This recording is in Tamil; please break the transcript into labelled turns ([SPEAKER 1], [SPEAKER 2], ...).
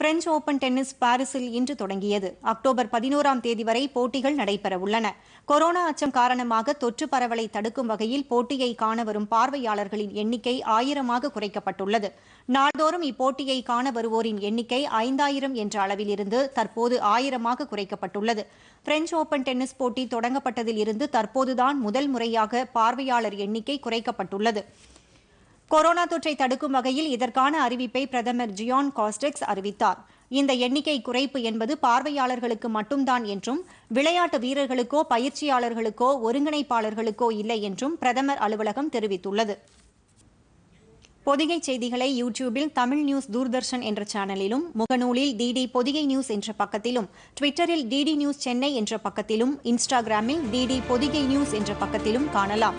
[SPEAKER 1] பிரெஞ்சு ஓபன் டென்னிஸ் பாரிஸில் இன்று தொடங்கியது அக்டோபர் பதினோராம் தேதி வரை போட்டிகள் நடைபெறவுள்ளன கொரோனா அச்சம் காரணமாக தொற்று பரவலை தடுக்கும் வகையில் போட்டியை காண வரும் பார்வையாளர்களின் எண்ணிக்கை ஆயிரமாக குறைக்கப்பட்டுள்ளது நாள்தோறும் இப்போட்டியை காண வருவோரின் எண்ணிக்கை ஐந்தாயிரம் என்ற அளவிலிருந்து தற்போது ஆயிரமாக குறைக்கப்பட்டுள்ளது பிரெஞ்சு ஓபன் டென்னிஸ் போட்டி தொடங்கப்பட்டதில் இருந்து தற்போதுதான் முதல் முறையாக பார்வையாளர் எண்ணிக்கை குறைக்கப்பட்டுள்ளது கொரோனா தொற்றை தடுக்கும் வகையில் இதற்கான அறிவிப்பை பிரதமர் ஜியான் காஸ்டெக்ஸ் அறிவித்தார் இந்த எண்ணிக்கை குறைப்பு என்பது பார்வையாளர்களுக்கு மட்டும்தான் என்றும் விளையாட்டு வீரர்களுக்கோ பயிற்சியாளர்களுக்கோ ஒருங்கிணைப்பாளர்களுக்கோ இல்லை என்றும் பிரதமர் அலுவலகம் தெரிவித்துள்ளது பொதிகை செய்திகளை யூடியூபில் தமிழ் நியூஸ் தூர்தர்ஷன் என்ற சேனலிலும் முகநூலில் டிடி பொதிகை நியூஸ் என்ற பக்கத்திலும் ட்விட்டரில் டிடி நியூஸ் சென்னை என்ற பக்கத்திலும் இன்ஸ்டாகிராமில் டிடி பொதிகை நியூஸ் என்ற பக்கத்திலும் காணலாம்